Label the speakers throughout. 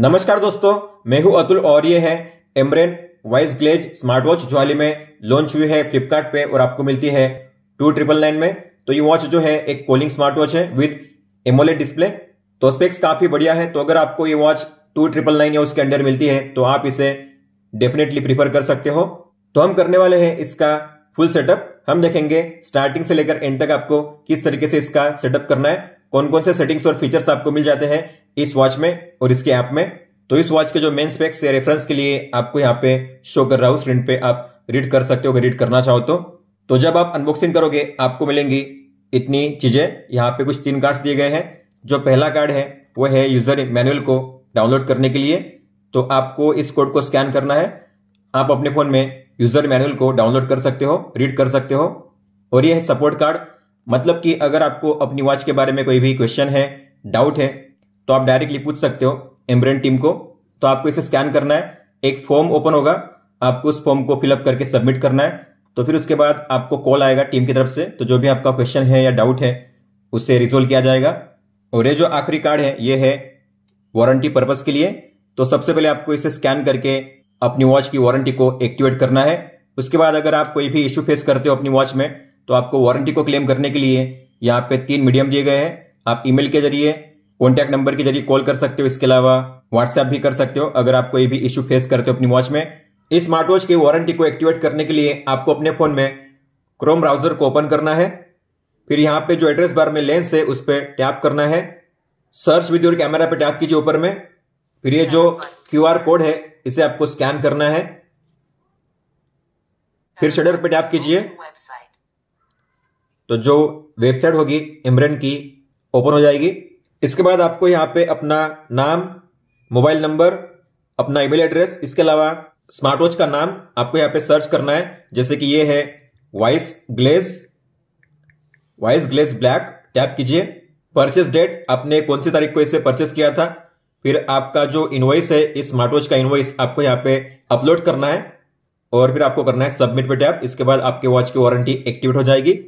Speaker 1: नमस्कार दोस्तों मैं हूं अतुल और ये है Ambrane wise glaze smart watch जो हाल ही में लॉन्च हुई है फ्लिपकार्ट पे और आपको मिलती है टू ट्रिपल नाइन में तो ये वॉच जो है एक कोलिंग स्मार्ट वॉच है विद एमोलेट डिस्प्ले तो स्पेक्स काफी बढ़िया है तो अगर आपको ये वॉच टू ट्रिपल नाइन या उसके अंडर मिलती है तो आप इसे डेफिनेटली प्रीफर कर सकते हो तो हम करने वाले हैं इसका फुल सेटअप हम देखेंगे स्टार्टिंग से लेकर एंड तक आपको किस तरीके से इसका सेटअप करना है कौन कौन से सेटिंग्स और फीचर्स आपको मिल जाते हैं इस वॉच में और इसके ऐप में तो इस वॉच के जो मेन स्पेक्स या रेफरेंस के लिए आपको यहाँ पे शो कर रहा हूं स्क्रीन पे आप रीड कर सकते हो अगर रीड करना चाहो तो तो जब आप अनबॉक्सिंग करोगे आपको मिलेंगी इतनी चीजें यहाँ पे कुछ तीन कार्ड्स दिए गए हैं जो पहला कार्ड है वो है यूजर मैनुअल को डाउनलोड करने के लिए तो आपको इस कोड को स्कैन करना है आप अपने फोन में यूजर मैनुअल को डाउनलोड कर सकते हो रीड कर सकते हो और यह है सपोर्ट कार्ड मतलब कि अगर आपको अपनी वॉच के बारे में कोई भी क्वेश्चन है डाउट है तो आप डायरेक्टली पूछ सकते हो एम्ब्रेन टीम को तो आपको इसे स्कैन करना है एक फॉर्म ओपन होगा आपको उस फॉर्म को फिलअप करके सबमिट करना है तो फिर उसके बाद आपको कॉल आएगा टीम की तरफ से तो जो भी आपका क्वेश्चन है या डाउट है उसे रिजोल्व किया जाएगा और ये जो आखिरी कार्ड है ये है वारंटी पर्पज के लिए तो सबसे पहले आपको इसे स्कैन करके अपनी वॉच की वारंटी को एक्टिवेट करना है उसके बाद अगर आप कोई भी इश्यू फेस करते हो अपनी वॉच में तो आपको वारंटी को क्लेम करने के लिए यहाँ पे तीन मीडियम दिए गए हैं आप ईमेल के जरिए कॉन्टैक्ट नंबर के जरिए कॉल कर सकते हो इसके अलावा व्हाट्सएप भी कर सकते हो अगर आप कोई भी इश्यू फेस करते हो अपनी वॉच में इस स्मार्ट वॉच की वारंटी को एक्टिवेट करने के लिए आपको अपने फोन में क्रोम ब्राउजर को ओपन करना है फिर यहाँ पे जो एड्रेस बार में लेंस है उस पर टैप करना है सर्च विद योर कैमरा पे टैप कीजिए ऊपर में फिर ये जो क्यू कोड है इसे आपको स्कैन करना है फिर शेडर पे टैप कीजिए तो जो वेबसाइट होगी इमरन की ओपन हो जाएगी इसके बाद आपको यहाँ पे अपना नाम मोबाइल नंबर अपना ईमेल एड्रेस इसके अलावा स्मार्ट वॉच का नाम आपको यहाँ पे सर्च करना है जैसे कि ये है vice glaze vice glaze black tap कीजिए परचेस डेट आपने कौन सी तारीख को इसे परचेस किया था फिर आपका जो इनवॉइस है इस स्मार्ट वॉच का इनवॉइस आपको यहाँ पे अपलोड करना है और फिर आपको करना है सबमिट पे टैप इसके बाद आपके वॉच की वारंटी एक्टिवेट हो जाएगी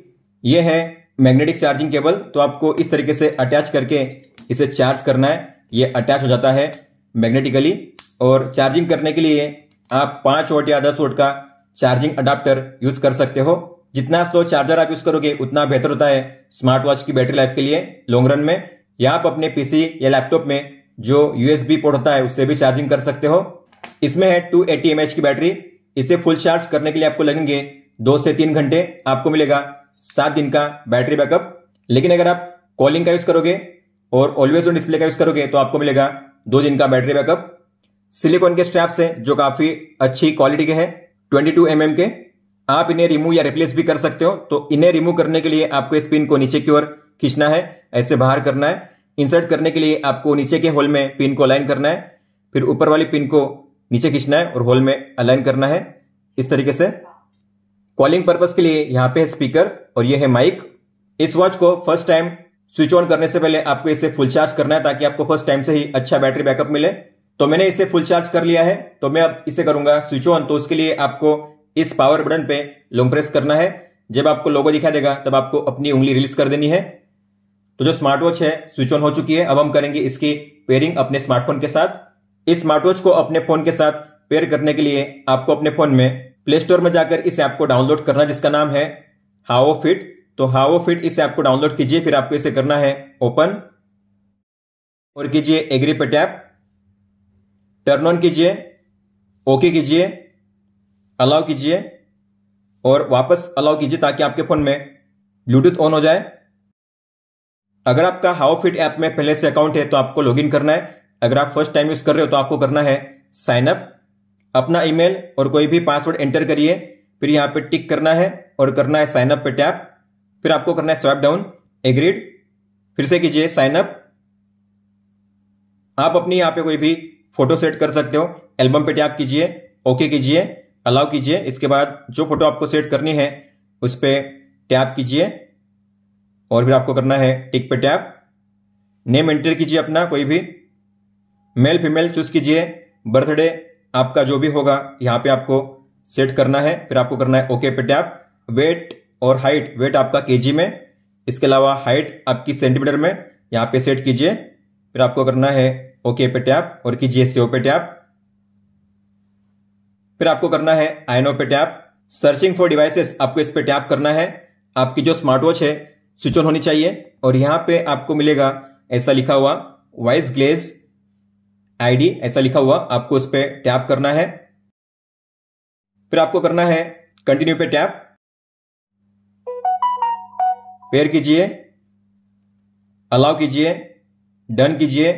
Speaker 1: ये है मैग्नेटिक चार्जिंग केबल तो आपको इस तरीके से अटैच करके इसे चार्ज करना है ये अटैच हो जाता है मैग्नेटिकली और चार्जिंग करने के लिए आप पांच वोट या दस वोट का चार्जिंग अडाप्टर यूज कर सकते हो जितना स्लो चार्जर आप यूज करोगे उतना बेहतर होता है स्मार्ट वॉच की बैटरी लाइफ के लिए लॉन्ग रन में या आप अपने पीसी या लैपटॉप में जो यूएसबी पोर्ट होता है उससे भी चार्जिंग कर सकते हो इसमें है टू एटी की बैटरी इसे फुल चार्ज करने के लिए आपको लगेंगे दो से तीन घंटे आपको मिलेगा सात दिन का बैटरी बैकअप लेकिन अगर आप कॉलिंग का यूज करोगे और ऑलवेज ऑन डिस्प्ले का यूज करोगे तो आपको मिलेगा दो दिन का बैटरी बैकअप सिलिकॉन के स्ट्रैप्स हैं जो काफी अच्छी क्वालिटी के हैं 22 टू mm के आप इन्हें रिमूव या रिप्लेस भी कर सकते हो तो इन्हें रिमूव करने के लिए आपको इस पिन को नीचे की ओर खींचना है ऐसे बाहर करना है इंसर्ट करने के लिए आपको नीचे के होल में पिन को अलाइन करना है फिर ऊपर वाली पिन को नीचे खींचना है और होल में अलाइन करना है इस तरीके से कॉलिंग पर्पज के लिए यहाँ पे स्पीकर और ये है माइक इस वॉच को फर्स्ट टाइम स्विच ऑन करने से पहले आपको इसे फुल चार्ज करना है ताकि आपको फर्स्ट टाइम से ही अच्छा बैटरी बैकअप मिले तो मैंने इसे फुल चार्ज कर लिया है तो मैं अब इसे करूंगा स्विच ऑन तो उसके लिए आपको इस पावर बटन पे लॉन्ग प्रेस करना है जब आपको लोगो दिखा देगा तब आपको अपनी उंगली रिलीज कर देनी है तो जो स्मार्ट वॉच है स्विच ऑन हो चुकी है अब हम करेंगे इसकी पेयरिंग अपने स्मार्टफोन के साथ इस स्मार्ट वॉच को अपने फोन के साथ पेयर करने के लिए आपको अपने फोन में प्ले स्टोर में जाकर इस ऐप को डाउनलोड करना जिसका नाम है हाओ फिट तो हावो फिट इसे आपको डाउनलोड कीजिए फिर आपको इसे करना है ओपन और कीजिए एग्री पे टैप टर्न ऑन कीजिए ओके कीजिए अलाउ कीजिए और वापस अलाउ कीजिए ताकि आपके फोन में ब्लूटूथ ऑन हो जाए अगर आपका हाउ फिट ऐप में पहले से अकाउंट है तो आपको लॉगिन करना है अगर आप फर्स्ट टाइम यूज कर रहे हो तो आपको करना है साइन अप अपना ईमेल और कोई भी पासवर्ड एंटर करिए फिर यहां पे टिक करना है और करना है साइनअप पे टैप फिर आपको करना है स्वैप डाउन एग्रीड फिर से कीजिए साइनअप आप अपनी यहां पे कोई भी फोटो सेट कर सकते हो एल्बम पे टैप कीजिए ओके कीजिए अलाउ कीजिए इसके बाद जो फोटो आपको सेट करनी है उस पर टैप कीजिए और फिर आपको करना है टिक पे टैप नेम एंटर कीजिए अपना कोई भी मेल फीमेल चूज कीजिए बर्थडे आपका जो भी होगा यहां पे आपको सेट करना है फिर आपको करना है ओके पे टैप वेट और हाइट वेट आपका केजी में इसके अलावा हाइट आपकी सेंटीमीटर में यहाँ पे सेट कीजिए फिर आपको करना है ओके पे टैप और कीजिए सीओ पे टैप फिर आपको करना है आइनो पे टैप सर्चिंग फॉर डिवाइसेस आपको इस पे टैप करना है आपकी जो स्मार्ट वॉच है स्विच ऑन होनी चाहिए और यहाँ पे आपको मिलेगा ऐसा लिखा हुआ वॉइस ग्लेज आईडी ऐसा लिखा हुआ आपको इस पर टैप करना है फिर आपको करना है कंटिन्यू पे टैप पेयर कीजिए अलाउ कीजिए डन कीजिए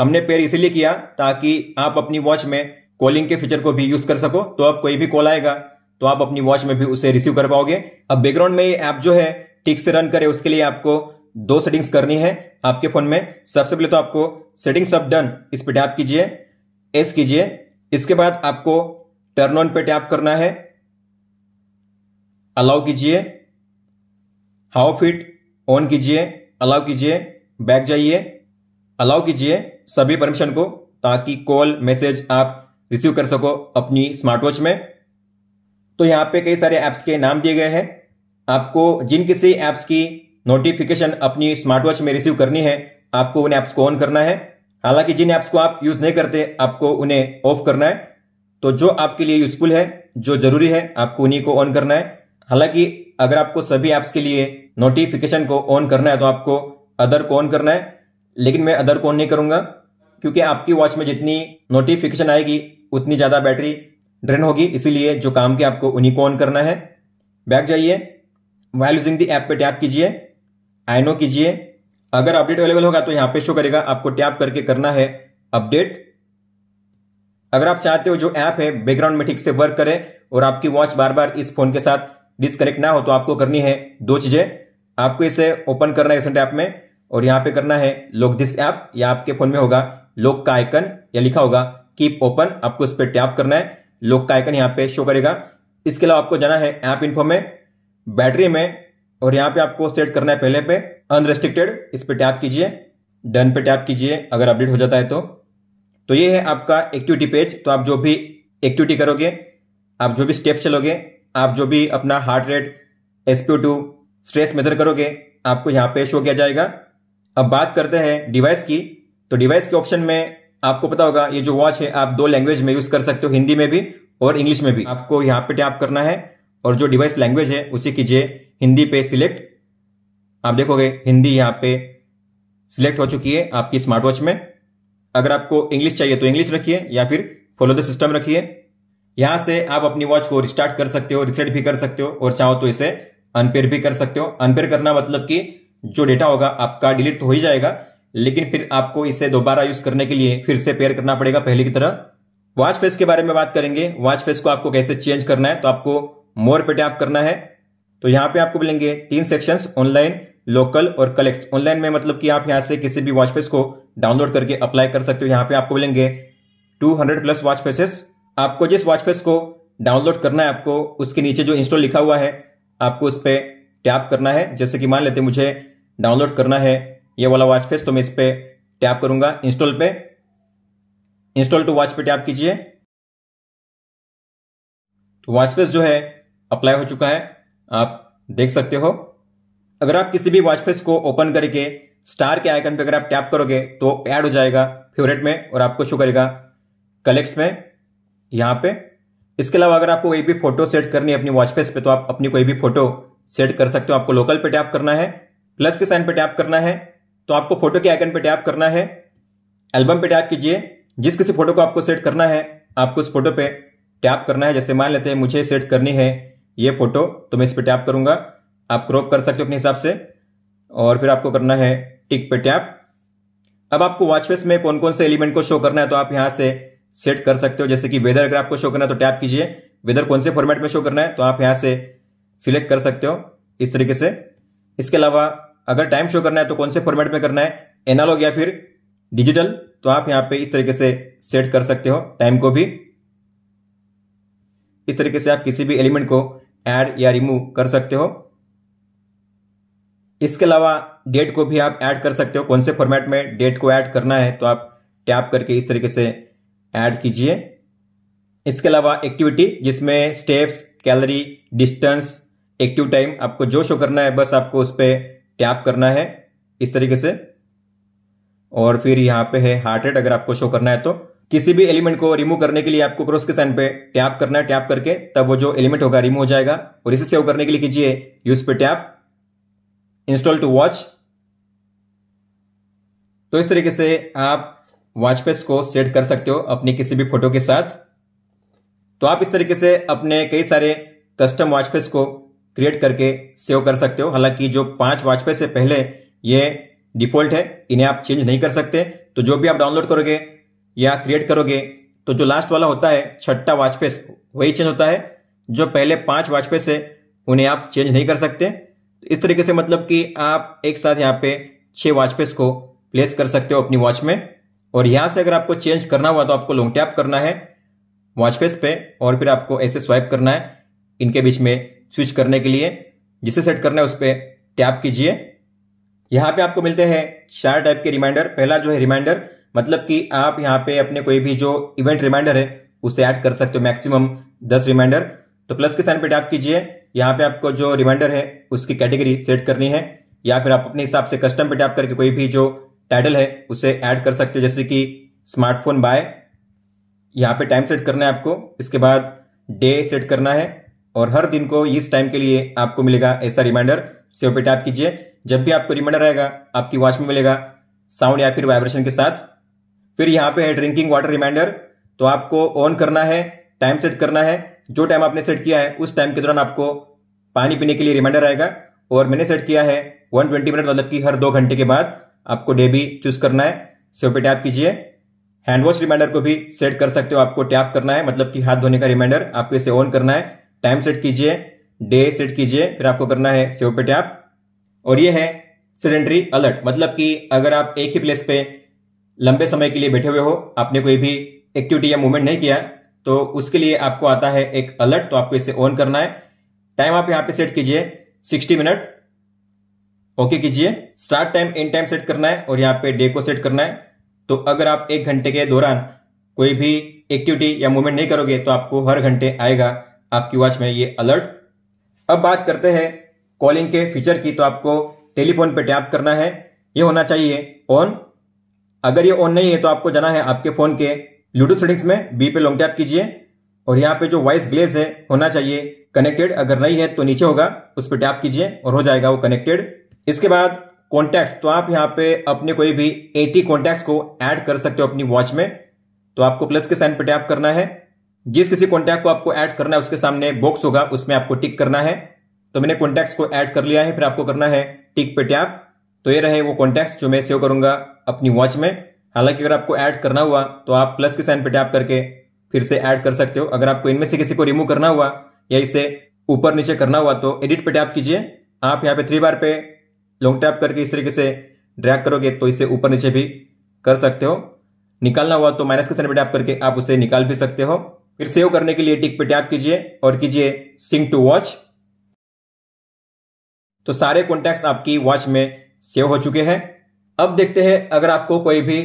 Speaker 1: हमने पेयर इसीलिए किया ताकि आप अपनी वॉच में कॉलिंग के फीचर को भी यूज कर सको तो अब कोई भी कॉल आएगा तो आप अपनी वॉच में भी उसे रिसीव कर पाओगे अब बैकग्राउंड में ये ऐप जो है ठीक से रन करे उसके लिए आपको दो सेटिंग्स करनी है आपके फोन में सबसे पहले तो आपको सेटिंग्स अब डन इस पर टैप कीजिए एस कीजिए इसके बाद आपको टर्न ऑन पे टैप करना है अलाउ कीजिए हाउ फिट ऑन कीजिए अलाउ कीजिए बैक जाइए अलाउ कीजिए सभी परमिशन को ताकि कॉल मैसेज आप रिसीव कर सको अपनी स्मार्ट वॉच में तो यहाँ पे कई सारे ऐप्स के नाम दिए गए हैं आपको जिन किसी ऐप्स की नोटिफिकेशन अपनी स्मार्ट वॉच में रिसीव करनी है आपको उन ऐप्स को ऑन करना है हालांकि जिन ऐप्स को आप यूज नहीं करते आपको उन्हें ऑफ करना है तो जो आपके लिए यूजफुल है जो जरूरी है आपको उन्हीं को ऑन करना है हालांकि अगर आपको सभी ऐप्स के लिए नोटिफिकेशन को ऑन करना है तो आपको अदर को ऑन करना है लेकिन मैं अदर को ऑन नहीं करूंगा क्योंकि आपकी वॉच में जितनी नोटिफिकेशन आएगी उतनी ज़्यादा बैटरी ड्रेन होगी इसीलिए जो काम के आपको उन्हीं को ऑन करना है बैक जाइए वाइल यूजिंग दी ऐप पे टैप कीजिए आइनो कीजिए अगर अपडेट अवेलेबल होगा तो यहां पे शो करेगा आपको टैप करके करना है अपडेट अगर आप चाहते हो जो ऐप है बैकग्राउंड में ठीक से वर्क करे और आपकी वॉच बार बार इस फोन के साथ डिसकनेक्ट ना हो तो आपको करनी है दो चीजें आपको इसे ओपन करना है ऐप में और यहाँ पे करना है लॉक दिस ऐप या आपके फोन में होगा लॉक का आइकन या लिखा होगा कीप ओपन आपको इस पर टैप करना है लॉक का आइकन यहाँ पे शो करेगा इसके अलावा आपको जाना है ऐप इन्फो में बैटरी में और यहाँ पे आपको सेट करना है पहले पे अनरेस्ट्रिक्टेड इस पर टैप कीजिए डन पे टैप कीजिए अगर अपडेट हो जाता है तो तो ये है आपका एक्टिविटी पेज तो आप जो भी एक्टिविटी करोगे आप जो भी स्टेप चलोगे आप जो भी अपना heart rate SPO two stress measure करोगे आपको यहाँ पे शो किया जाएगा अब बात करते हैं डिवाइस की तो डिवाइस के ऑप्शन में आपको पता होगा ये जो वॉच है आप दो लैंग्वेज में यूज कर सकते हो हिंदी में भी और इंग्लिश में भी आपको यहाँ पे टैप करना है और जो डिवाइस लैंग्वेज है उसे कीजिए हिंदी पे सिलेक्ट आप देखोगे हिंदी यहाँ पे सिलेक्ट हो चुकी है आपकी स्मार्ट वॉच में अगर आपको इंग्लिश चाहिए तो इंग्लिश रखिए या फिर फॉलो द सिस्टम रखिए यहां से आप अपनी वॉच को रिस्टार्ट कर सकते हो रिसेट भी कर सकते हो और चाहो तो इसे अनपेयर भी कर सकते हो अनपेयर करना मतलब कि जो डेटा होगा आपका डिलीट हो ही जाएगा लेकिन फिर आपको इसे दोबारा यूज करने के लिए फिर से पेयर करना पड़ेगा पहले की तरह वॉच फेस के बारे में बात करेंगे वॉच फेस को आपको कैसे चेंज करना है तो आपको मोर पे टैप करना है तो यहाँ पे आपको मिलेंगे तीन सेक्शंस ऑनलाइन लोकल और कलेक्ट ऑनलाइन में मतलब कि आप यहाँ से किसी भी वॉच फेस को डाउनलोड करके अप्लाई कर सकते हो यहाँ पे आपको मिलेंगे 200 प्लस वॉच फेसेस आपको जिस वॉचपेस को डाउनलोड करना है आपको उसके नीचे जो इंस्टॉल लिखा हुआ है आपको उस पर टैप करना है जैसे कि मान लेते मुझे डाउनलोड करना है ये वाला वॉचपेस तो मैं इस पर टैप करूंगा इंस्टॉल पे इंस्टॉल टू वॉच पे टैप कीजिए तो वॉचपेस जो है अप्लाई हो चुका है आप देख सकते हो अगर आप किसी भी वॉचपेस को ओपन करके स्टार के आइकन पे अगर आप टैप करोगे तो ऐड हो जाएगा फेवरेट में और आपको शो करेगा कलेक्ट्स में यहाँ पे इसके अलावा अगर आपको कोई भी फोटो सेट करनी है अपनी वॉच फेस पे तो आप अपनी कोई भी फोटो सेट कर सकते हो आपको लोकल पे टैप करना है प्लस के साइन पे टैप करना है तो आपको फोटो के आइकन पे टैप करना है एल्बम पे टैप कीजिए जिस किसी फोटो को आपको सेट करना है आपको उस फोटो पे टैप करना है जैसे मान लेते हैं मुझे सेट करनी है ये फोटो तो मैं इस पर टैप करूंगा आप क्रॉप कर सकते हो अपने हिसाब से और फिर आपको करना है टिक पे टैप अब आपको वॉच फेस में कौन कौन से एलिमेंट को शो करना है तो आप यहां से सेट कर सकते हो जैसे कि वेदर अगर आपको शो करना है तो टैप कीजिए वेदर कौन से फॉर्मेट में शो करना है तो आप यहाँ से सिलेक्ट कर सकते हो इस तरीके से इसके अलावा अगर टाइम शो करना है तो कौन से फॉर्मेट में करना है एनालॉग या फिर डिजिटल तो आप यहाँ पे इस तरीके से सेट कर सकते हो टाइम को भी इस तरीके से आप किसी भी एलिमेंट को ऐड या रिमूव कर सकते हो इसके अलावा डेट को भी आप ऐड कर सकते हो कौन से फॉर्मेट में डेट को ऐड करना है तो आप टैप करके इस तरीके से ऐड कीजिए इसके अलावा एक्टिविटी जिसमें steps calorie distance active time आपको जो शो करना है बस आपको उस पर टैप करना है इस तरीके से और फिर यहां पे है हार्ट रेट अगर आपको शो करना है तो किसी भी एलिमेंट को रिमूव करने के लिए आपको क्रॉस के साइन पे टैप करना है टैप करके तब वो जो एलिमेंट होगा रिमूव हो जाएगा और इसे सेव करने के लिए कीजिए यूज पे टैप इंस्टॉल टू वॉच तो इस तरीके से आप वॉचपेस को सेट कर सकते हो अपनी किसी भी फोटो के साथ तो आप इस तरीके से अपने कई सारे कस्टम वॉचपेज को क्रिएट करके सेव कर सकते हो हालांकि जो पांच वॉचपेज से पहले ये डिफॉल्ट है इन्हें आप चेंज नहीं कर सकते तो जो भी आप डाउनलोड करोगे या क्रिएट करोगे तो जो लास्ट वाला होता है छठा वॉचपेज वही चेंज होता है जो पहले पांच वॉचपेस है उन्हें आप चेंज नहीं कर सकते इस तरीके से मतलब कि आप एक साथ यहाँ पे छह वॉचपेस को प्लेस कर सकते हो अपनी वॉच में और यहां से अगर आपको चेंज करना हुआ तो आपको लॉन्ग टैप करना है वॉच फेस पे और फिर आपको ऐसे स्वाइप करना है इनके बीच में स्विच करने के लिए जिसे सेट करना है उस पर टैप कीजिए यहां पे आपको मिलते हैं चार टाइप के रिमाइंडर पहला जो है रिमाइंडर मतलब कि आप यहाँ पे अपने कोई भी जो इवेंट रिमाइंडर है उसे ऐड कर सकते हो मैक्सिमम दस रिमाइंडर तो प्लस के साइन पे टैप कीजिए यहाँ पे आपको जो रिमाइंडर है उसकी कैटेगरी सेट करनी है या फिर आप अपने हिसाब से कस्टम पे टैप करके कोई भी जो टाइटल है उसे ऐड कर सकते हो जैसे कि स्मार्टफोन बाय यहाँ पे टाइम सेट करना है आपको इसके बाद डे सेट करना है और हर दिन को इस टाइम के लिए आपको मिलेगा ऐसा रिमाइंडर सेव पे टैप कीजिए जब भी आपको रिमाइंडर आएगा आपकी वॉच में मिलेगा साउंड या फिर वाइब्रेशन के साथ फिर यहाँ पे है ड्रिंकिंग वाटर रिमाइंडर तो आपको ऑन करना है टाइम सेट करना है जो टाइम आपने सेट किया है उस टाइम के दौरान आपको पानी पीने के लिए रिमाइंडर आएगा और मैंने सेट किया है 120 मिनट मतलब कि हर दो घंटे के बाद आपको डे भी चूज करना है सेव पे टैप कीजिए हैंड वॉश रिमाइंडर को भी सेट कर सकते हो आपको टैप करना है मतलब कि हाथ धोने का रिमाइंडर आपको इसे ऑन करना है टाइम सेट कीजिए डे सेट कीजिए फिर आपको करना है सेव पे टैप और ये है सिलेंडरी अलर्ट मतलब कि अगर आप एक ही प्लेस पे लंबे समय के लिए बैठे हुए हो आपने कोई भी एक्टिविटी या मूवमेंट नहीं किया तो उसके लिए आपको आता है एक अलर्ट तो आपको इसे ऑन करना है टाइम आप यहाँ पे सेट कीजिए 60 मिनट ओके कीजिए start time end time set करना है और यहाँ पे डे को सेट करना है तो अगर आप एक घंटे के दौरान कोई भी एक्टिविटी या मूवमेंट नहीं करोगे तो आपको हर घंटे आएगा आपकी वॉच में ये अलर्ट अब बात करते हैं कॉलिंग के फीचर की तो आपको टेलीफोन पे टैप करना है ये होना चाहिए ऑन अगर ये ऑन नहीं है तो आपको जाना है आपके फोन के ब्लूटूथ सेटिंग्स में बी पे लॉन्ग टैप कीजिए और यहाँ पे जो वॉइस ग्लेस है होना चाहिए कनेक्टेड अगर नहीं है तो नीचे होगा उस पर टैप कीजिए और हो जाएगा वो कनेक्टेड इसके बाद कॉन्टैक्ट तो आप यहां पे अपने कोई भी 80 कॉन्टैक्ट को ऐड कर सकते हो अपनी वॉच में तो आपको प्लस के साइन पे टैप करना है जिस किसी कॉन्टैक्ट को आपको ऐड करना है उसके सामने बॉक्स होगा उसमें आपको टिक करना है तो मैंने कॉन्टैक्ट को ऐड कर लिया है फिर आपको करना है टिक पे टैप तो ये रहे वो कॉन्टैक्ट जो मैं सेव करूंगा अपनी वॉच में हालांकि अगर आपको ऐड करना हुआ तो आप प्लस के साइन पे टैप करके फिर से ऐड कर सकते हो अगर आपको इनमें से किसी को रिमूव करना हुआ या इसे ऊपर नीचे करना हुआ तो एडिट पे टैप कीजिए आप यहाँ पे थ्री बार पे लॉन्ग टैप करके इस तरीके से ड्रैग करोगे तो इसे ऊपर नीचे भी कर सकते हो निकालना हुआ तो माइनस के साइन पे टैप करके आप उसे निकाल भी सकते हो फिर सेव करने के लिए टिक पे टैप कीजिए और कीजिए सिंक टू वॉच तो सारे कॉन्टेक्ट आपकी वॉच में सेव हो चुके हैं अब देखते हैं अगर आपको कोई भी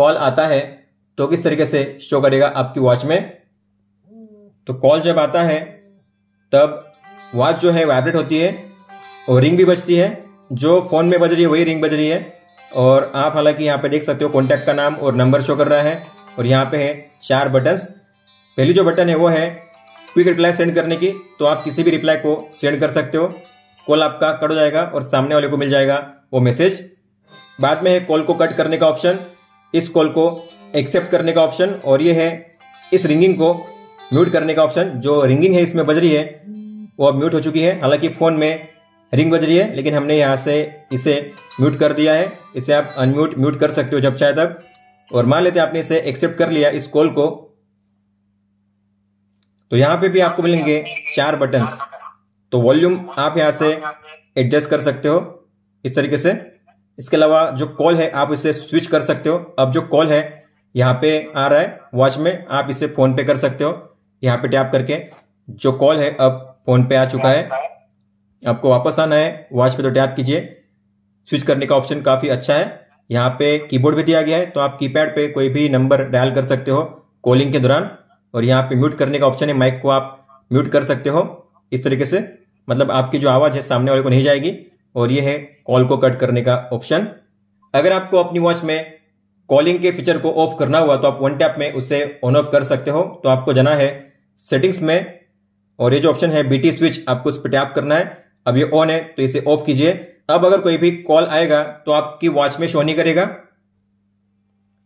Speaker 1: कॉल आता है तो किस तरीके से शो करेगा आपकी वॉच में तो कॉल जब आता है तब वॉच जो है वाइब्रेट होती है और रिंग भी बजती है जो फ़ोन में बज रही है वही रिंग बज रही है और आप हालांकि यहाँ पे देख सकते हो कॉन्टैक्ट का नाम और नंबर शो कर रहा है और यहाँ पे है चार बटन पहली जो बटन है वो है क्विक रिप्लाई सेंड करने की तो आप किसी भी रिप्लाई को सेंड कर सकते हो कॉल आपका कट हो जाएगा और सामने वाले को मिल जाएगा वो मैसेज बाद में है कॉल को कट करने का ऑप्शन इस कॉल को एक्सेप्ट करने का ऑप्शन और ये है इस रिंगिंग को म्यूट करने का ऑप्शन जो रिंगिंग है इसमें बज रही है वो अब म्यूट हो चुकी है हालांकि फ़ोन में रिंग बज रही है लेकिन हमने यहाँ से इसे म्यूट कर दिया है इसे आप अनम्यूट म्यूट कर सकते हो जब चाहे तब और मान लेते हैं आपने इसे एक्सेप्ट कर लिया इस कॉल को तो यहाँ पे भी आपको मिलेंगे चार बटन तो वॉल्यूम आप यहाँ से एडजस्ट कर सकते हो इस तरीके से इसके अलावा जो कॉल है आप इसे स्विच कर सकते हो अब जो कॉल है यहाँ पे आ रहा है वॉच में आप इसे फोन पे कर सकते हो यहाँ पे टैप करके जो कॉल है अब फोन पे आ चुका है आपको वापस आना है वॉच पे तो टैप कीजिए स्विच करने का ऑप्शन काफ़ी अच्छा है यहाँ पे कीबोर्ड भी दिया गया है तो आप कीपैड पे कोई भी नंबर डायल कर सकते हो कॉलिंग के दौरान और यहाँ पे म्यूट करने का ऑप्शन है माइक को आप म्यूट कर सकते हो इस तरीके से मतलब आपकी जो आवाज़ है सामने वाले को नहीं जाएगी और ये है कॉल को कट करने का ऑप्शन अगर आपको अपनी वॉच में कॉलिंग के फीचर को ऑफ करना हुआ तो आप वन टैप में उसे ऑन ऑफ कर सकते हो तो आपको जाना है सेटिंग्स में और ये जो ऑप्शन है बीटी स्विच आपको उस पर टैप करना है अब ये ऑन है तो इसे ऑफ कीजिए अब अगर कोई भी कॉल आएगा तो आपकी वॉच में शो नहीं करेगा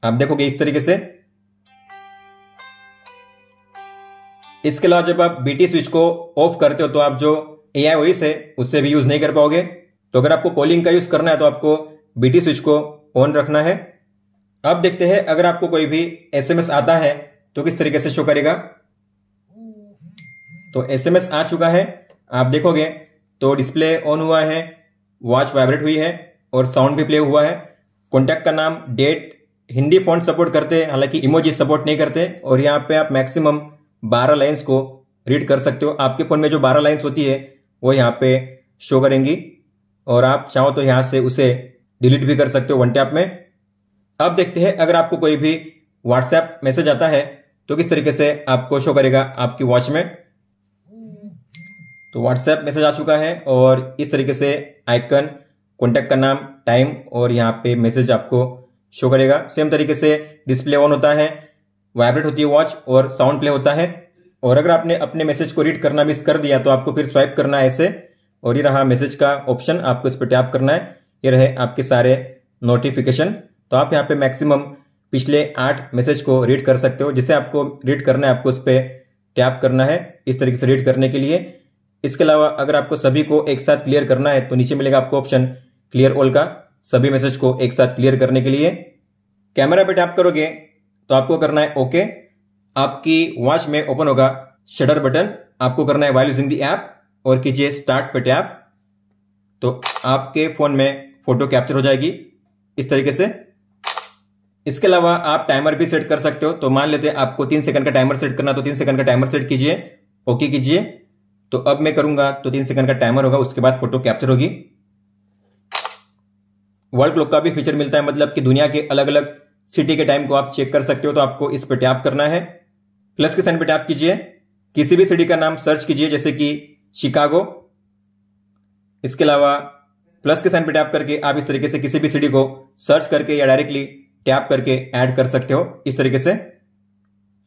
Speaker 1: आप देखोगे इस तरीके से इसके अलावा जब आप बीटी स्विच को ऑफ करते हो तो आप जो ए आई वॉइस है उससे भी यूज नहीं कर पाओगे तो अगर आपको कॉलिंग का यूज करना है तो आपको बीटी स्विच को ऑन रखना है अब देखते हैं अगर आपको कोई भी एसएमएस आता है तो किस तरीके से शो करेगा तो एसएमएस आ चुका है आप देखोगे तो डिस्प्ले ऑन हुआ है वॉच वाइब्रेट हुई है और साउंड भी प्ले हुआ है कॉन्टैक्ट का नाम डेट हिंदी फॉन्ट सपोर्ट करते हैं हालांकि इमोजी सपोर्ट नहीं करते और यहाँ पे आप मैक्सिमम 12 लाइंस को रीड कर सकते हो आपके फ़ोन में जो 12 लाइंस होती है वो यहाँ पे शो करेंगी और आप चाहो तो यहाँ से उसे डिलीट भी कर सकते हो वन टैप में अब देखते हैं अगर आपको कोई भी व्हाट्सएप मैसेज आता है तो किस तरीके से आपको शो करेगा आपकी वॉच में तो व्हाट्सएप मैसेज आ चुका है और इस तरीके से आइकन कॉन्टेक्ट का नाम टाइम और यहाँ पे मैसेज आपको शो करेगा सेम तरीके से डिस्प्ले ऑन होता है वाइब्रेट होती है वॉच और साउंड प्ले होता है और अगर आपने अपने मैसेज को रीड करना मिस कर दिया तो आपको फिर स्वाइप करना है ऐसे और ये रहा मैसेज का ऑप्शन आपको इस पर टैप करना है ये रहे आपके सारे नोटिफिकेशन तो आप यहाँ पे मैक्सिमम पिछले आठ मैसेज को रीड कर सकते हो जिसे आपको रीड करना है आपको उस पर टैप करना है इस तरीके से रीड करने के लिए इसके अलावा अगर आपको सभी को एक साथ क्लियर करना है तो नीचे मिलेगा आपको ऑप्शन क्लियर ऑल का सभी मैसेज को एक साथ क्लियर करने के लिए कैमरा पे टैप करोगे तो आपको करना है ओके आपकी वॉच में ओपन होगा शटर बटन आपको करना है वाइल दी ऐप और कीजिए स्टार्ट पे टैप तो आपके फोन में फोटो कैप्चर हो जाएगी इस तरीके से इसके अलावा आप टाइमर भी सेट कर सकते हो तो मान लेते हैं आपको तीन सेकंड का टाइमर सेट करना तो तीन सेकंड का टाइमर सेट कीजिए ओके कीजिए तो अब मैं करूंगा तो तीन सेकंड का टाइमर होगा उसके बाद फोटो कैप्चर होगी वर्ल्ड क्लॉक का भी फीचर मिलता है मतलब कि दुनिया के अलग अलग सिटी के टाइम को आप चेक कर सकते हो तो आपको इस पर टैप करना है प्लस के साइन पर टैप कीजिए किसी भी सिटी का नाम सर्च कीजिए जैसे कि शिकागो इसके अलावा प्लस के साइन पर टैप करके आप इस तरीके से किसी भी सिटी को सर्च करके या डायरेक्टली टैप करके ऐड कर सकते हो इस तरीके से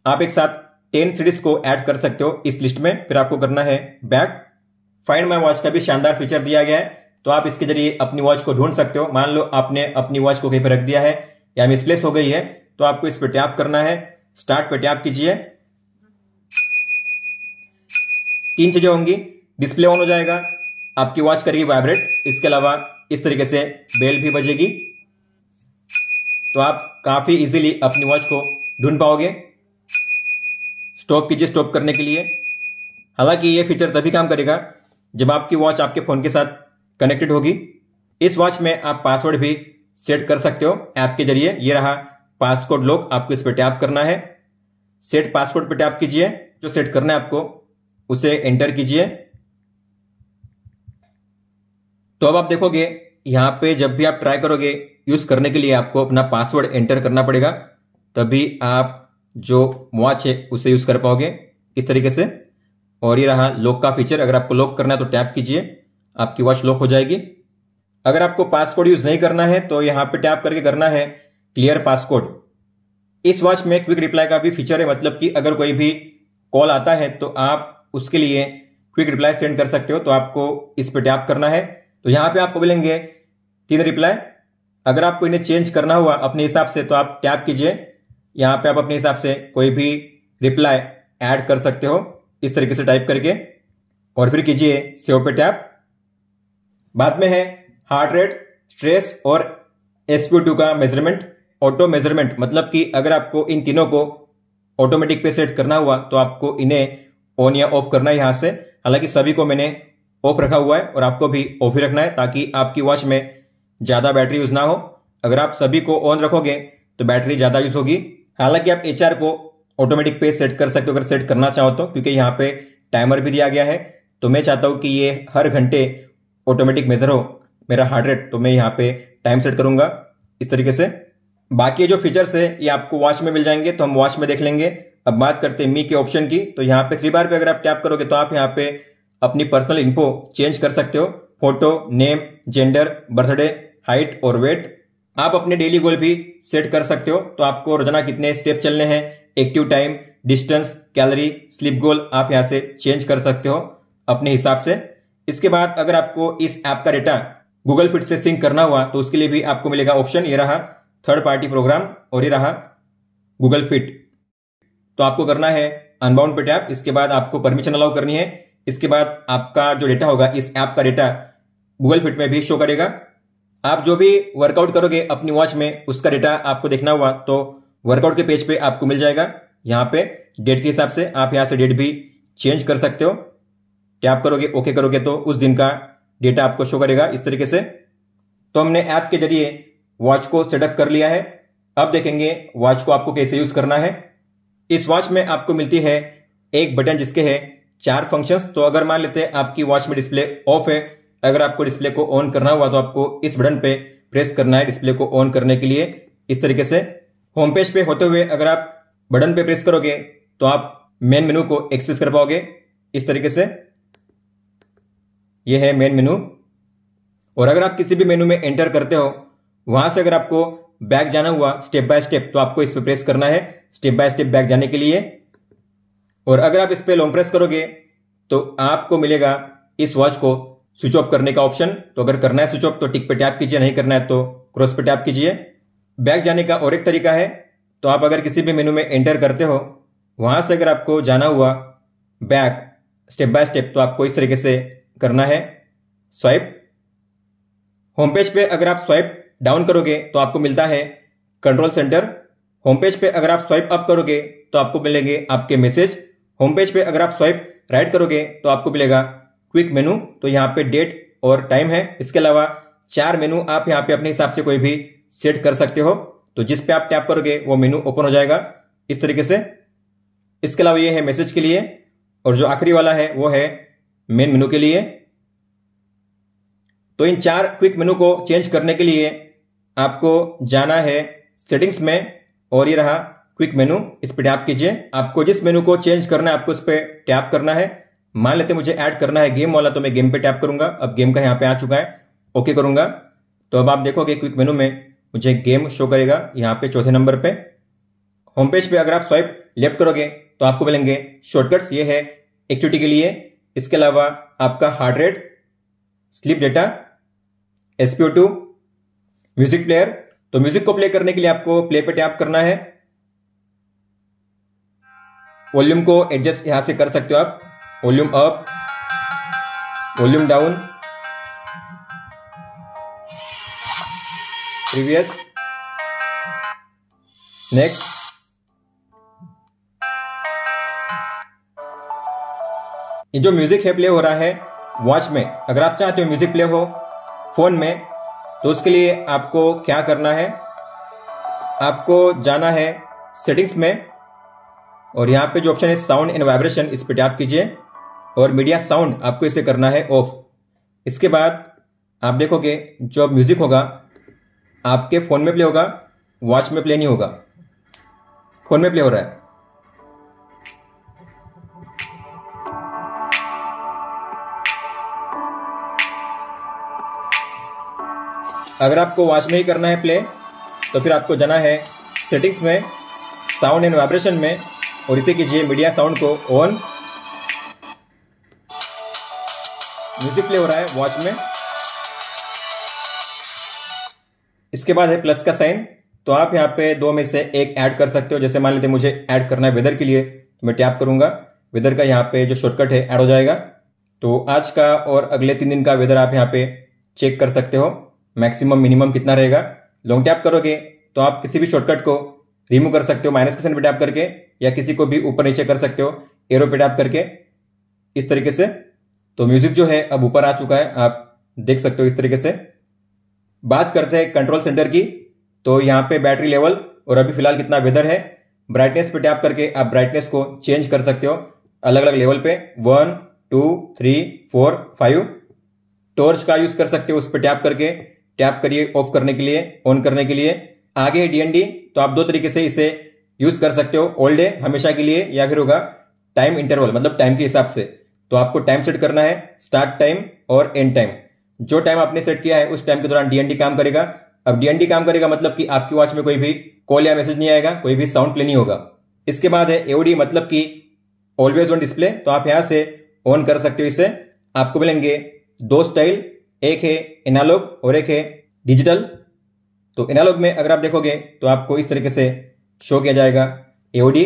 Speaker 1: आप एक साथ टेन सीरीज को ऐड कर सकते हो इस लिस्ट में फिर आपको करना है बैक फाइंड माई वॉच का भी शानदार फीचर दिया गया है तो आप इसके जरिए अपनी वॉच को ढूंढ सकते हो मान लो आपने अपनी वॉच को कहीं पर रख दिया है या मिसप्लेस हो गई है तो आपको इस पर टैप करना है स्टार्ट पे टैप कीजिए तीन चीजें होंगी डिस्प्ले ऑन हो जाएगा आपकी वॉच करेगी वाइब्रेट इसके अलावा इस तरीके से बेल भी बजेगी तो आप काफी इजीली अपनी वॉच को ढूंढ पाओगे स्टॉप कीजिए स्टॉप करने के लिए हालांकि ये फीचर तभी काम करेगा जब आपकी वॉच आपके फ़ोन के साथ कनेक्टेड होगी इस वॉच में आप पासवर्ड भी सेट कर सकते हो ऐप के जरिए ये रहा पासकोड लॉक आपको इस पर टैप करना है सेट पासवर्ड पर टैप कीजिए जो सेट करना है आपको उसे एंटर कीजिए तो अब आप देखोगे यहाँ पे जब भी आप ट्राई करोगे यूज करने के लिए आपको अपना पासवर्ड एंटर करना पड़ेगा तभी आप जो वॉच है उसे यूज़ कर पाओगे इस तरीके से और ये रहा लॉक का फीचर अगर आपको लॉक करना है तो टैप कीजिए आपकी वॉच लॉक हो जाएगी अगर आपको पासकोड यूज़ नहीं करना है तो यहाँ पे टैप करके करना है क्लियर पासकोड इस वॉच में क्विक रिप्लाई का भी फीचर है मतलब कि अगर कोई भी कॉल आता है तो आप उसके लिए क्विक रिप्लाई सेंड कर सकते हो तो आपको इस पर टैप करना है तो यहाँ पे आपको मिलेंगे तीन रिप्लाई अगर आपको इन्हें चेंज करना हुआ अपने हिसाब से तो आप टैप कीजिए यहाँ पे आप अपने हिसाब से कोई भी रिप्लाई ऐड कर सकते हो इस तरीके से टाइप करके और फिर कीजिए सेव पे टैप बाद में है हार्ट रेट स्ट्रेस और टू का मेजरमेंट ऑटो मेजरमेंट मतलब कि अगर आपको इन तीनों को ऑटोमेटिक पे सेट करना हुआ तो आपको इन्हें ऑन या ऑफ करना है यहां से हालांकि सभी को मैंने ऑफ रखा हुआ है और आपको भी ऑफ ही रखना है ताकि आपकी वॉच में ज़्यादा बैटरी यूज ना हो अगर आप सभी को ऑन रखोगे तो बैटरी ज़्यादा यूज होगी हालांकि आप एच को ऑटोमेटिक पे सेट कर सकते हो अगर सेट करना चाहो तो क्योंकि यहाँ पे टाइमर भी दिया गया है तो मैं चाहता हूँ कि ये हर घंटे ऑटोमेटिक मेजर हो मेरा हार्ट रेट तो मैं यहाँ पे टाइम सेट करूंगा इस तरीके से बाकी जो फीचर्स है ये आपको वॉच में मिल जाएंगे तो हम वॉच में देख लेंगे अब बात करते हैं मी के ऑप्शन की तो यहाँ पे थ्री बार पे अगर आप टैप करोगे तो आप यहाँ पे अपनी पर्सनल इन्फो चेंज कर सकते हो photo name gender birthday height और वेट आप अपने डेली गोल भी सेट कर सकते हो तो आपको रोजाना कितने स्टेप चलने हैं active time distance calorie sleep goal आप यहाँ से चेंज कर सकते हो अपने हिसाब से इसके बाद अगर आपको इस ऐप का डेटा गूगल फिट से सिंक करना हुआ तो उसके लिए भी आपको मिलेगा ऑप्शन ये रहा थर्ड पार्टी प्रोग्राम और ये रहा गूगल फिट तो आपको करना है अनबाउंड पेट ऐप इसके बाद आपको परमिशन अलाउ करनी है इसके बाद आपका जो डेटा होगा इस ऐप का डेटा गूगल फिट में भी शो करेगा आप जो भी वर्कआउट करोगे अपनी वॉच में उसका डेटा आपको देखना हुआ तो वर्कआउट के पेज पे आपको मिल जाएगा यहाँ पे डेट के हिसाब से आप यहाँ से डेट भी चेंज कर सकते हो टैप करोगे ओके करोगे तो उस दिन का डेटा आपको शो करेगा इस तरीके से तो हमने ऐप के जरिए वॉच को सेटअप कर लिया है अब देखेंगे वॉच को आपको कैसे यूज करना है इस वॉच में आपको मिलती है एक बटन जिसके है चार फंक्शंस तो अगर मान लेते हैं आपकी वॉच में डिस्प्ले ऑफ है अगर आपको डिस्प्ले को ऑन करना हुआ तो आपको इस बटन पे प्रेस करना है डिस्प्ले को ऑन करने के लिए इस तरीके से होम पेज पे होते हुए अगर आप बटन पे प्रेस करोगे तो आप मेन मेनू को एक्सेस कर पाओगे इस तरीके से यह है मेन मेनू और अगर आप किसी भी मेनू में एंटर करते हो वहां से अगर आपको बैक जाना हुआ स्टेप बाय स्टेप तो आपको इस पर प्रेस करना है स्टेप बाय स्टेप बैक जाने के लिए और अगर आप इस पर लॉन्ग प्रेस करोगे तो आपको मिलेगा इस वॉच को स्विच ऑफ करने का ऑप्शन तो अगर करना है स्विच ऑफ तो टिक पे टैप कीजिए नहीं करना है तो क्रॉस पे टैप कीजिए बैक जाने का और एक तरीका है तो आप अगर किसी भी मेनू में एंटर करते हो वहां से अगर आपको जाना हुआ बैक स्टेप बाय स्टेप तो आपको इस तरीके से करना है स्वाइप होम पेज पे अगर आप स्वाइप डाउन करोगे तो आपको मिलता है कंट्रोल सेंटर होम पेज पे अगर आप स्वाइप अप करोगे तो आपको मिलेंगे आपके मैसेज होम पेज पे अगर आप स्वाइप राइट करोगे तो आपको मिलेगा क्विक मेनू तो यहाँ पे डेट और टाइम है इसके अलावा चार मेनू आप यहाँ पे अपने हिसाब से कोई भी सेट कर सकते हो तो जिस पे आप टैप करोगे वो मेनू ओपन हो जाएगा इस तरीके से इसके अलावा ये है मैसेज के लिए और जो आखिरी वाला है वो है मेन मेनू के लिए तो इन चार क्विक मेनू को चेंज करने के लिए आपको जाना है सेटिंग्स में और ये रहा क्विक मेनू इस पर टैप कीजिए आपको जिस मेनू को चेंज करना है आपको इस पर टैप करना है मान लेते मुझे ऐड करना है गेम वाला तो मैं गेम पे टैप करूंगा अब गेम का यहाँ पे आ चुका है ओके करूंगा तो अब आप देखोगे क्विक मेनू में मुझे गेम शो करेगा यहाँ पे चौथे नंबर पे होम पेज पे अगर आप स्वाइप लेफ्ट करोगे तो आपको मिलेंगे शॉर्टकट्स ये है एक्टिविटी के लिए इसके अलावा आपका heart rate sleep data SPO two music player तो म्यूजिक को प्ले करने के लिए आपको प्ले पे टैप करना है वॉल्यूम को एडजस्ट यहां से कर सकते हो आप volume up volume down previous next ये जो म्यूजिक है प्ले हो रहा है वॉच में अगर आप चाहते हो म्यूजिक प्ले हो फोन में तो उसके लिए आपको क्या करना है आपको जाना है सेटिंग्स में और यहां पे जो ऑप्शन है साउंड एंड वाइब्रेशन इस पर टैप कीजिए और मीडिया साउंड आपको इसे करना है ऑफ इसके बाद आप देखोगे जो म्यूज़िक होगा आपके फ़ोन में प्ले होगा वॉच में प्ले नहीं होगा फ़ोन में प्ले हो रहा है अगर आपको वॉच में ही करना है प्ले तो फिर आपको जाना है सेटिंग्स में साउंड एंड वाइब्रेशन में और इसे कीजिए मीडिया साउंड को ऑन म्यूजिक प्ले हो रहा है वॉच में इसके बाद है प्लस का साइन तो आप यहाँ पे दो में से एक ऐड कर सकते हो जैसे मान लेते मुझे ऐड करना है वेदर के लिए तो मैं टैप करूंगा वेदर का यहाँ पे जो शॉर्टकट है ऐड हो जाएगा तो आज का और अगले तीन दिन का वेदर आप यहाँ पे चेक कर सकते हो मैक्सिमम मिनिमम कितना रहेगा लॉन्ग टैप करोगे तो आप किसी भी शॉर्टकट को रिमूव कर सकते हो माइनस के साइन पे टैप करके या किसी को भी ऊपर नीचे कर सकते हो एरो पे टैप करके इस तरीके से तो म्यूजिक जो है अब ऊपर आ चुका है आप देख सकते हो इस तरीके से बात करते हैं कंट्रोल सेंटर की तो यहाँ पे बैटरी लेवल और अभी फिलहाल कितना वेदर है ब्राइटनेस पे टैप करके आप ब्राइटनेस को चेंज कर सकते हो अलग अलग लेवल पे one two three four five torch का यूज कर सकते हो उस पर टैप करके टैप करिए ऑफ करने के लिए ऑन करने के लिए आगे डीएनडी तो आप दो तरीके से इसे यूज कर सकते हो ओल्ड डे हमेशा के लिए या फिर होगा टाइम इंटरवल मतलब टाइम के हिसाब से तो आपको टाइम सेट करना है स्टार्ट टाइम और एंड टाइम जो टाइम आपने सेट किया है उस टाइम के दौरान डीएनडी काम करेगा अब डीएनडी काम करेगा मतलब कि आपकी वॉच में कोई भी कॉल या मैसेज नहीं आएगा कोई भी साउंड प्ले नहीं होगा इसके बाद है एओडी मतलब कि ऑलवेज ऑन डिस्प्ले तो आप यहां से ऑन कर सकते हो इसे आपको मिलेंगे दो स्टाइल एक है एनालॉग और एक है डिजिटल तो एनालॉग में अगर आप देखोगे तो आपको इस तरीके से शो किया जाएगा एओडी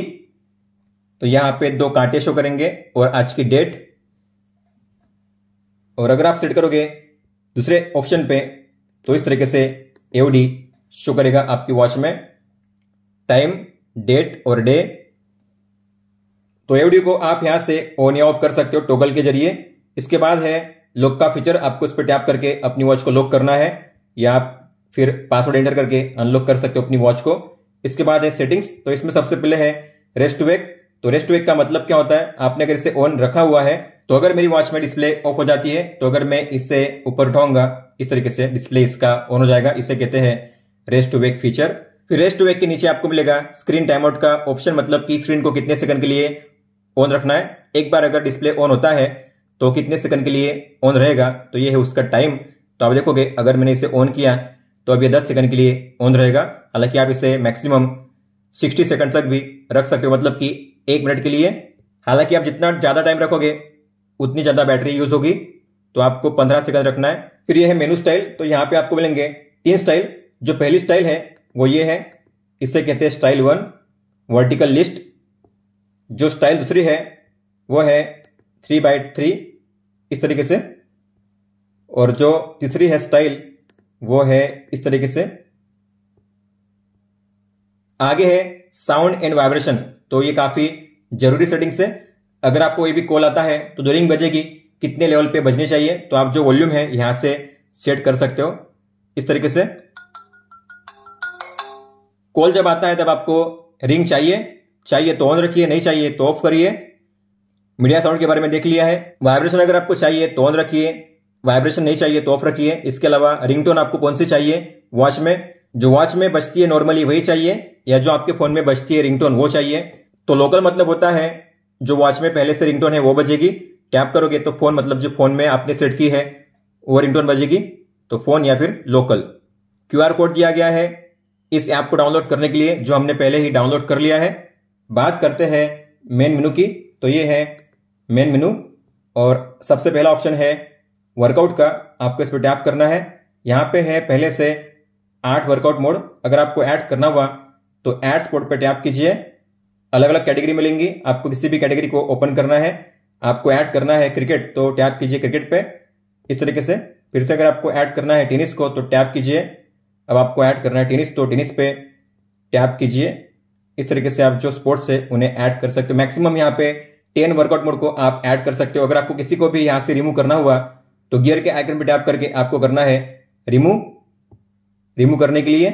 Speaker 1: तो यहां पे दो कांटे शो करेंगे और आज की डेट और अगर आप सेट करोगे दूसरे ऑप्शन पे तो इस तरीके से एओडी शो करेगा आपकी वॉच में टाइम डेट और डे तो एओडी को आप यहां से ऑन या ऑफ कर सकते हो टोगल के जरिए इसके बाद है लॉक का फीचर आपको इस पर टैप करके अपनी वॉच को लॉक करना है या आप फिर पासवर्ड एंटर करके अनलॉक कर सकते हो अपनी वॉच को इसके बाद है सेटिंग्स तो इसमें सबसे पहले है रेस्ट वेक तो रेस्ट वेक का मतलब क्या होता है आपने अगर इसे ऑन रखा हुआ है तो अगर मेरी वॉच में डिस्प्ले ऑफ हो जाती है तो अगर मैं इससे ऊपर उठाऊंगा इस तरीके से डिस्प्ले इसका ऑन हो जाएगा इसे कहते हैं रेस्ट टू वेक फीचर फिर रेस्ट टू वेक के नीचे आपको मिलेगा स्क्रीन टाइम आउट का ऑप्शन मतलब कि स्क्रीन को कितने सेकंड के लिए ऑन रखना है एक बार अगर डिस्प्ले ऑन होता है तो कितने सेकंड के लिए ऑन रहेगा तो ये है उसका टाइम तो आप देखोगे अगर मैंने इसे ऑन किया तो अब ये दस सेकंड के लिए ऑन रहेगा हालांकि आप इसे मैक्सिमम सिक्सटी सेकंड तक भी रख सकते हो मतलब कि एक मिनट के लिए हालांकि आप जितना ज़्यादा टाइम रखोगे उतनी ज़्यादा बैटरी यूज़ होगी तो आपको पंद्रह सेकंड रखना है फिर यह है मेनू स्टाइल तो यहाँ पे आपको मिलेंगे तीन स्टाइल जो पहली स्टाइल है वो ये है इसे कहते हैं स्टाइल वन वर्टिकल लिस्ट जो स्टाइल दूसरी है वो है थ्री बाई थ्री इस तरीके से और जो तीसरी है स्टाइल वो है इस तरीके से आगे है साउंड एंड वाइब्रेशन तो ये काफ़ी जरूरी सेटिंग्स है अगर आपको ये भी कॉल आता है तो जो रिंग बजेगी कितने लेवल पे बजने चाहिए तो आप जो वॉल्यूम है यहां से सेट कर सकते हो इस तरीके से कॉल जब आता है तब आपको रिंग चाहिए चाहिए तो ऑन रखिए नहीं चाहिए तो ऑफ करिए मीडिया साउंड के बारे में देख लिया है वाइब्रेशन अगर आपको चाहिए तो ऑन रखिए वाइब्रेशन नहीं चाहिए तो ऑफ रखिए इसके अलावा रिंगटोन आपको कौन सी चाहिए वॉच में जो वॉच में बचती है नॉर्मली वही चाहिए या जो आपके फोन में बचती है रिंगटोन वो चाहिए तो लोकल मतलब होता है जो वॉच में पहले से रिंगटोन है वो बजेगी टैप करोगे तो फोन मतलब जो फोन में आपने सेट की है वो रिंगटोन बजेगी तो फोन या फिर लोकल क्यूआर कोड दिया गया है इस ऐप को डाउनलोड करने के लिए जो हमने पहले ही डाउनलोड कर लिया है बात करते हैं मेन मेनू की तो ये है मेन मेनू और सबसे पहला ऑप्शन है वर्कआउट का आपको इस पर टैप करना है यहाँ पे है पहले से आठ वर्कआउट मोड अगर आपको ऐड करना हुआ तो ऐड स्पोर्ट पर टैप कीजिए अलग अलग कैटेगरी मिलेंगी आपको किसी भी कैटेगरी को ओपन करना है आपको ऐड करना है क्रिकेट तो टैप कीजिए क्रिकेट पे इस तरीके से फिर से अगर आपको ऐड करना है टेनिस को तो टैप कीजिए अब आपको ऐड करना है टेनिस तो टेनिस पे टैप कीजिए इस तरीके से आप जो स्पोर्ट्स है उन्हें ऐड कर सकते हो मैक्सिमम यहाँ पे टेन वर्कआउट मोड को आप ऐड कर सकते हो अगर आपको किसी को भी यहाँ से रिमूव करना हुआ तो गियर के आइकन पर टैप करके आपको करना है रिमूव रिमूव करने के लिए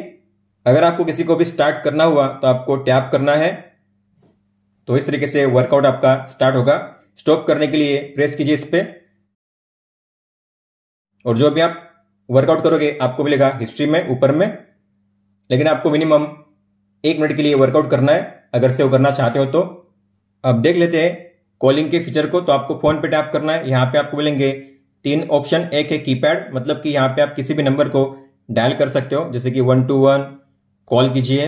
Speaker 1: अगर आपको किसी को भी स्टार्ट करना हुआ तो आपको टैप करना है तो इस तरीके से वर्कआउट आपका स्टार्ट होगा स्टॉप करने के लिए प्रेस कीजिए इस पर और जो भी आप वर्कआउट करोगे आपको मिलेगा हिस्ट्री में ऊपर में लेकिन आपको मिनिमम एक मिनट के लिए वर्कआउट करना है अगर सेव करना चाहते हो तो अब देख लेते हैं कॉलिंग के फीचर को तो आपको फोन पे टैप करना है यहाँ पे आपको मिलेंगे तीन ऑप्शन एक है कीपैड मतलब कि यहाँ पे आप किसी भी नंबर को डायल कर सकते हो जैसे कि वन टू वन कॉल कीजिए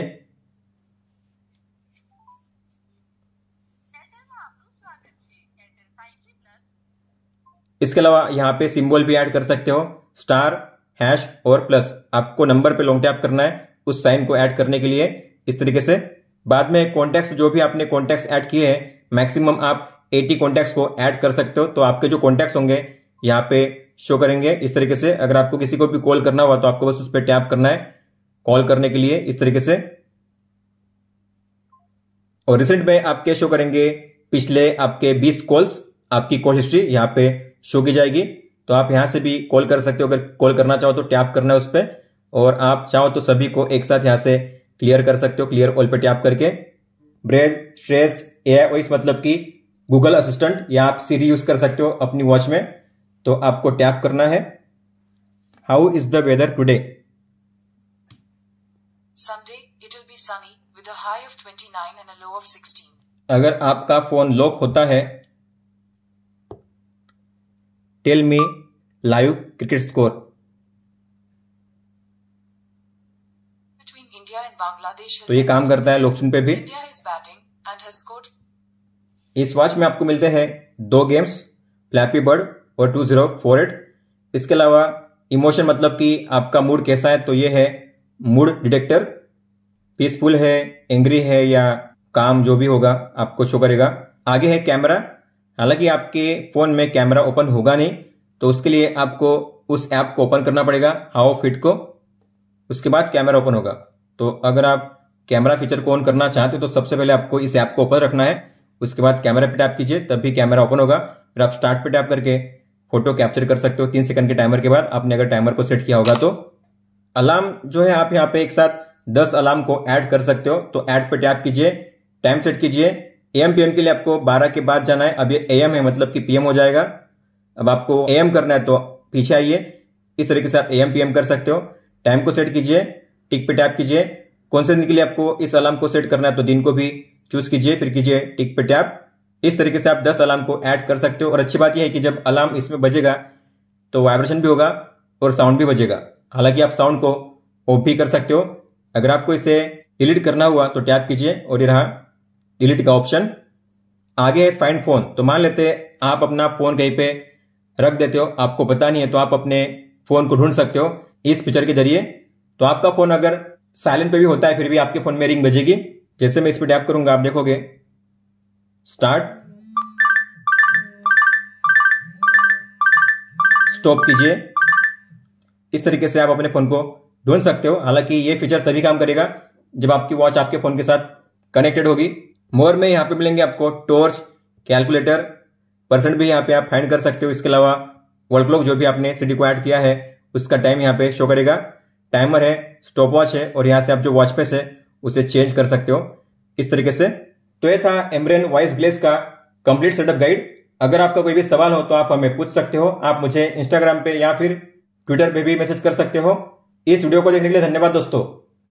Speaker 1: इसके अलावा यहाँ पे सिंबल भी ऐड कर सकते हो स्टार हैश और प्लस आपको नंबर पे लॉन्ग टैप करना है उस साइन को ऐड करने के लिए इस तरीके से बाद में कॉन्टेक्ट जो भी आपने कॉन्टैक्ट ऐड किए हैं मैक्सिमम आप 80 कॉन्टेक्ट को ऐड कर सकते हो तो आपके जो कॉन्टेक्ट होंगे यहाँ पे शो करेंगे इस तरीके से अगर आपको किसी को भी कॉल करना हुआ तो आपको बस उस पर टैप करना है कॉल करने के लिए इस तरीके से और रिसेंट में आपके शो करेंगे पिछले आपके 20 कॉल्स आपकी कॉल हिस्ट्री यहाँ पे शो की जाएगी तो आप यहां से भी कॉल कर सकते हो अगर कॉल करना चाहो तो टैप करना है उस पर और आप चाहो तो सभी को एक साथ यहाँ से क्लियर कर सकते हो क्लियर ऑल पे टैप करके ब्रेड स्ट्रेस ए वॉइस मतलब कि गूगल असिस्टेंट या आप सीरी यूज कर सकते हो अपनी वॉच में तो आपको टैप करना है how is the weather today अगर आपका फोन लॉक होता है tell me live cricket score तो ये काम करता है लोक्शन पे भी इस वॉच में आपको मिलते हैं दो गेम्स फ्लैपी बर्ड और टू जीरो फोर एट इसके अलावा इमोशन मतलब कि आपका मूड कैसा है तो ये है मूड डिटेक्टर पीसफुल है एंग्री है या काम जो भी होगा आपको शो करेगा आगे है कैमरा हालांकि आपके फ़ोन में कैमरा ओपन होगा नहीं तो उसके लिए आपको उस ऐप को ओपन करना पड़ेगा हाओ फिट को उसके बाद कैमरा ओपन होगा तो अगर आप कैमरा फीचर को ऑन करना चाहते हो तो सबसे पहले आपको इस ऐप को ओपन रखना है उसके बाद कैमरा पे टैप कीजिए तब भी कैमरा ओपन होगा फिर आप स्टार्ट पे टैप करके फोटो कैप्चर कर सकते हो तीन सेकंड के टाइमर के बाद आपने अगर टाइमर को सेट किया होगा तो अलार्म जो है आप यहाँ पे एक साथ दस अलार्म को ऐड कर सकते हो तो ऐड पे टैप कीजिए टाइम सेट कीजिए एम पीएम के लिए आपको 12 के बाद जाना है अब ये एम है मतलब कि पीएम हो जाएगा अब आपको एम करना है तो पीछे आइए इस तरीके से आप एम पीएम कर सकते हो टाइम को सेट कीजिए टिक पे टैप कीजिए कौन से दिन के लिए आपको इस अलार्म को सेट करना है तो दिन को भी चूज कीजिए फिर कीजिए टिक पे टैप इस तरीके से आप दस अलार्म को ऐड कर सकते हो और अच्छी बात यह है कि जब अलार्म इसमें बजेगा तो वाइब्रेशन भी होगा और साउंड भी बजेगा हालांकि आप साउंड को ऑफ भी कर सकते हो अगर आपको इसे डिलीट करना हुआ तो टैप कीजिए और ये रहा डिलीट का ऑप्शन आगे है फाइंड फोन तो मान लेते हैं आप अपना फोन कहीं पे रख देते हो आपको पता नहीं है तो आप अपने फोन को ढूंढ सकते हो इस फीचर के जरिए तो आपका फोन अगर साइलेंट पे भी होता है फिर भी आपके फोन में रिंग बजेगी जैसे मैं इस पर टैप करूंगा आप देखोगे स्टार्ट स्टॉप कीजिए इस तरीके से आप अपने फोन को ढूंढ सकते हो हालांकि ये फीचर तभी काम करेगा जब आपकी वॉच आपके फोन के साथ कनेक्टेड होगी मोर में यहाँ पे मिलेंगे आपको टॉर्च कैलकुलेटर परसेंट भी यहाँ पे आप फाइंड कर सकते हो इसके अलावा वर्ल्ड क्लॉक जो भी आपने सिटी को ऐड किया है उसका टाइम यहाँ पे शो करेगा टाइमर है स्टॉप वॉच है और यहाँ से आप जो वॉच पेस है उसे चेंज कर सकते हो इस तरीके से तो ये था एमरेन वॉइस ग्लेस का कंप्लीट सेटअप गाइड अगर आपका कोई भी सवाल हो तो आप हमें पूछ सकते हो आप मुझे इंस्टाग्राम पे या फिर ट्विटर पे भी मैसेज कर सकते हो इस वीडियो को देखने के लिए धन्यवाद दोस्तों